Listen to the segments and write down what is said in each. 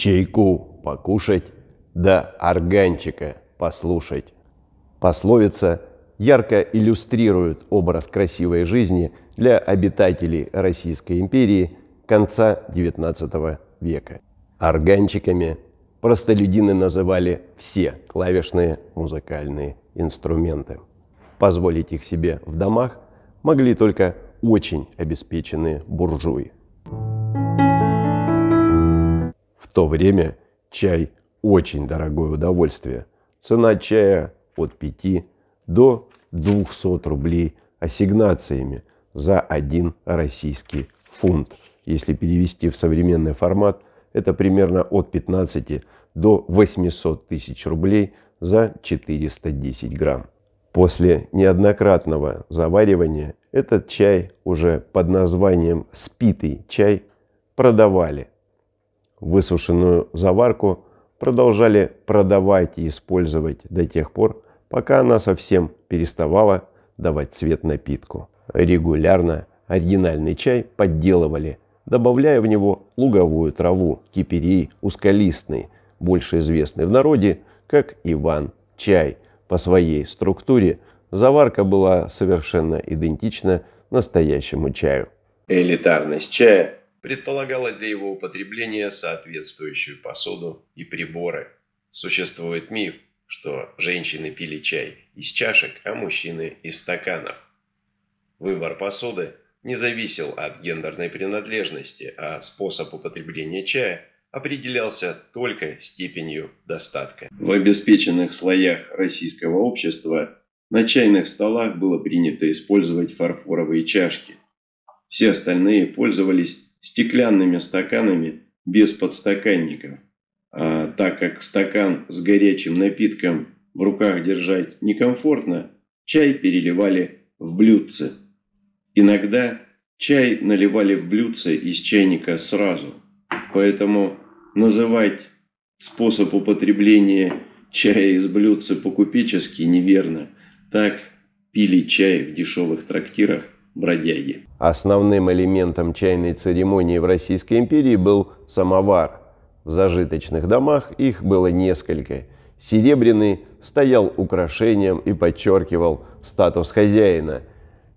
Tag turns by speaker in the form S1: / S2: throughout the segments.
S1: чайку покушать, да органчика послушать. Пословица ярко иллюстрирует образ красивой жизни для обитателей Российской империи конца XIX века. Органчиками простолюдины называли все клавишные музыкальные инструменты. Позволить их себе в домах могли только очень обеспеченные буржуи. то время чай – очень дорогое удовольствие. Цена чая от 5 до 200 рублей ассигнациями за один российский фунт. Если перевести в современный формат, это примерно от 15 до 800 тысяч рублей за 410 грамм. После неоднократного заваривания этот чай уже под названием «спитый чай» продавали Высушенную заварку продолжали продавать и использовать до тех пор, пока она совсем переставала давать цвет напитку. Регулярно оригинальный чай подделывали, добавляя в него луговую траву, кипирей ускалистный, больше известный в народе как Иван-чай. По своей структуре заварка была совершенно идентична настоящему чаю. Элитарность чая Предполагалось для его употребления соответствующую посуду и приборы. Существует миф, что женщины пили чай из чашек, а мужчины из стаканов. Выбор посуды не зависел от гендерной принадлежности, а способ употребления чая определялся только степенью достатка. В обеспеченных слоях российского общества на чайных столах было принято использовать фарфоровые чашки. Все остальные пользовались стеклянными стаканами без подстаканников, а, так как стакан с горячим напитком в руках держать некомфортно, чай переливали в блюдце. Иногда чай наливали в блюдце из чайника сразу, поэтому называть способ употребления чая из блюдца по неверно. Так пили чай в дешевых трактирах – бродяги. Основным элементом чайной церемонии в Российской империи был самовар. В зажиточных домах их было несколько. Серебряный стоял украшением и подчеркивал статус хозяина.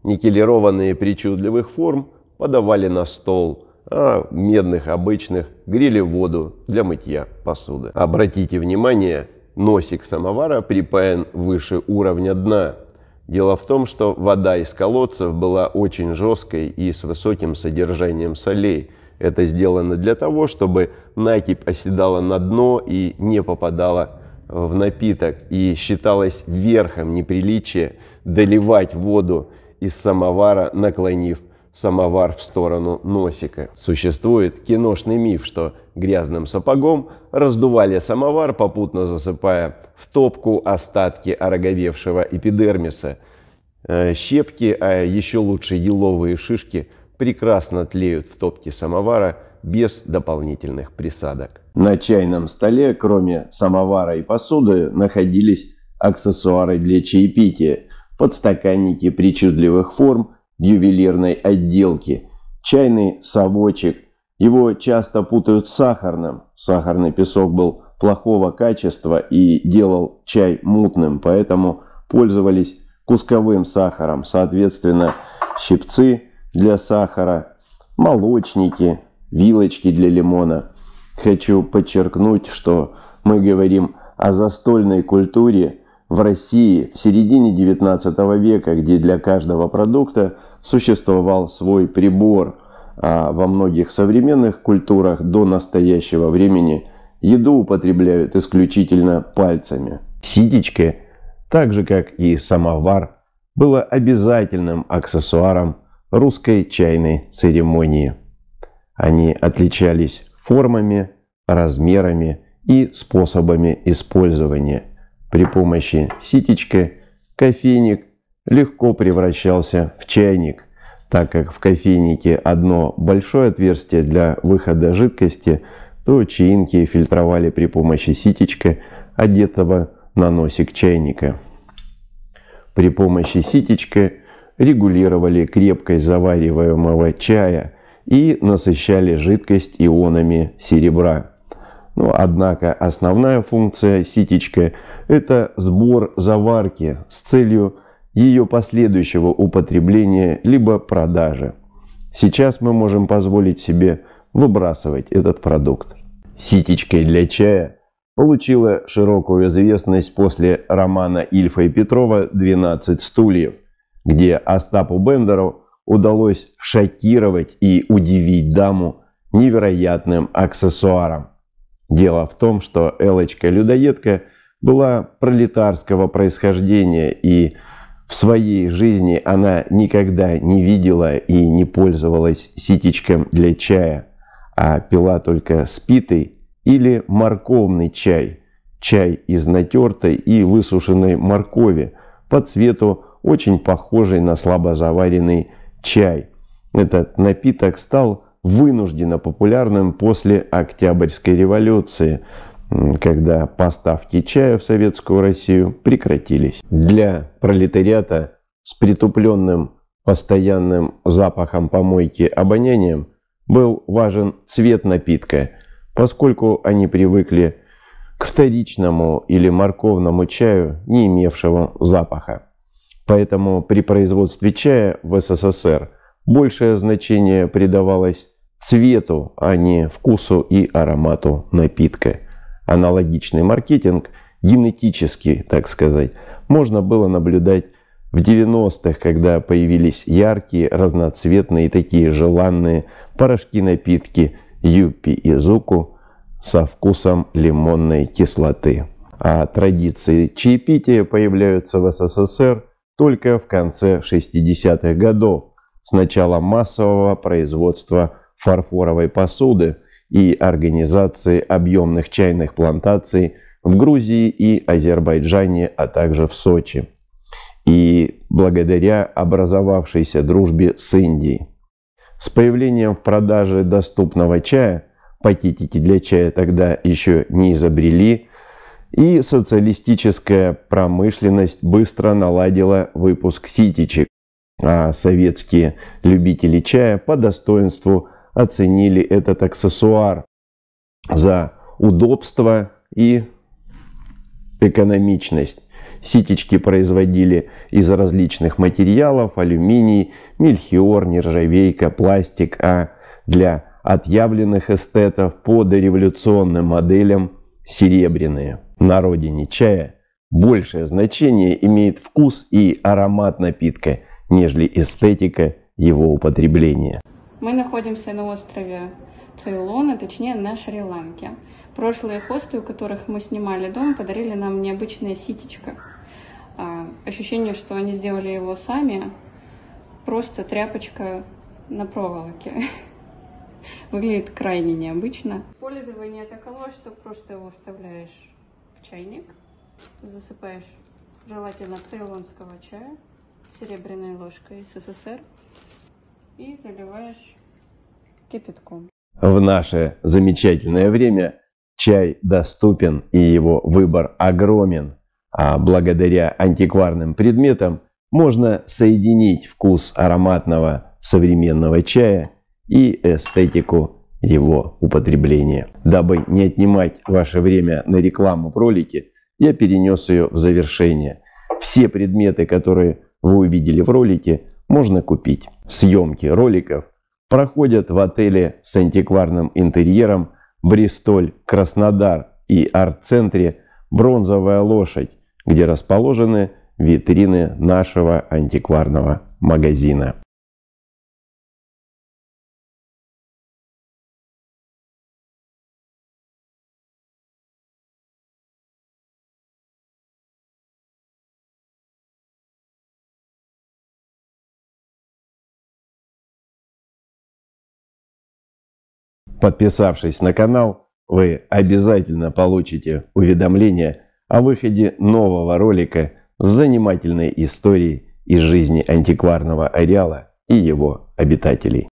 S1: Никелированные причудливых форм подавали на стол, а медных обычных грели воду для мытья посуды. Обратите внимание, носик самовара припаян выше уровня дна – Дело в том, что вода из колодцев была очень жесткой и с высоким содержанием солей. Это сделано для того, чтобы накипь оседала на дно и не попадала в напиток. И считалось верхом неприличия доливать воду из самовара, наклонив самовар в сторону носика. Существует киношный миф, что грязным сапогом раздували самовар, попутно засыпая в топку остатки ороговевшего эпидермиса. Э, щепки, а еще лучше еловые шишки, прекрасно тлеют в топке самовара без дополнительных присадок. На чайном столе, кроме самовара и посуды, находились аксессуары для чаепития, подстаканники причудливых форм ювелирной отделки. Чайный совочек. Его часто путают с сахарным. Сахарный песок был плохого качества и делал чай мутным, поэтому пользовались кусковым сахаром. Соответственно, щипцы для сахара, молочники, вилочки для лимона. Хочу подчеркнуть, что мы говорим о застольной культуре – в России в середине 19 века, где для каждого продукта существовал свой прибор, а во многих современных культурах до настоящего времени еду употребляют исключительно пальцами. Ситечки, так же как и самовар, было обязательным аксессуаром русской чайной церемонии. Они отличались формами, размерами и способами использования – при помощи ситечки кофейник легко превращался в чайник, так как в кофейнике одно большое отверстие для выхода жидкости, то чаинки фильтровали при помощи ситечки, одетого на носик чайника. При помощи ситечки регулировали крепкость завариваемого чая и насыщали жидкость ионами серебра. Но, ну, однако, основная функция ситечка – это сбор заварки с целью ее последующего употребления либо продажи. Сейчас мы можем позволить себе выбрасывать этот продукт. Ситечка для чая получила широкую известность после романа Ильфа и Петрова «12 стульев», где Остапу Бендеру удалось шокировать и удивить даму невероятным аксессуаром. Дело в том, что Элочка-людоедка была пролетарского происхождения и в своей жизни она никогда не видела и не пользовалась ситечком для чая, а пила только спитый или морковный чай, чай из натертой и высушенной моркови по цвету, очень похожий на слабо заваренный чай. Этот напиток стал вынужденно популярным после Октябрьской революции, когда поставки чая в советскую Россию прекратились. Для пролетариата с притупленным постоянным запахом помойки обонянием был важен цвет напитка, поскольку они привыкли к вторичному или морковному чаю, не имевшего запаха. Поэтому при производстве чая в СССР большее значение придавалось цвету, а не вкусу и аромату напитка. Аналогичный маркетинг, генетический, так сказать, можно было наблюдать в 90-х, когда появились яркие, разноцветные, такие желанные порошки-напитки Юпи и Зуку со вкусом лимонной кислоты. А традиции чаепития появляются в СССР только в конце 60-х годов, с начала массового производства фарфоровой посуды и организации объемных чайных плантаций в Грузии и Азербайджане, а также в Сочи. И благодаря образовавшейся дружбе с Индией. С появлением в продаже доступного чая, пакетики для чая тогда еще не изобрели, и социалистическая промышленность быстро наладила выпуск ситечек, а советские любители чая по достоинству оценили этот аксессуар за удобство и экономичность. Ситечки производили из различных материалов, алюминий, мельхиор, нержавейка, пластик, а для отъявленных эстетов по дореволюционным моделям серебряные. На родине чая большее значение имеет вкус и аромат напитка, нежели эстетика его употребления. Мы находимся на острове Цейлона, точнее на Шри-Ланке. Прошлые хосты, у которых мы снимали дом, подарили нам необычное ситечко. А, ощущение, что они сделали его сами, просто тряпочка на проволоке. Выглядит крайне необычно. Использование таково, что просто его вставляешь в чайник, засыпаешь желательно цейлонского чая серебряной ложкой из СССР и заливаешь кипятком. В наше замечательное время чай доступен и его выбор огромен, а благодаря антикварным предметам можно соединить вкус ароматного современного чая и эстетику его употребления. Дабы не отнимать ваше время на рекламу в ролике, я перенес ее в завершение. Все предметы, которые вы увидели в ролике, можно купить. Съемки роликов проходят в отеле с антикварным интерьером «Бристоль Краснодар» и арт-центре «Бронзовая лошадь», где расположены витрины нашего антикварного магазина. Подписавшись на канал, вы обязательно получите уведомление о выходе нового ролика с занимательной историей из жизни антикварного ареала и его обитателей.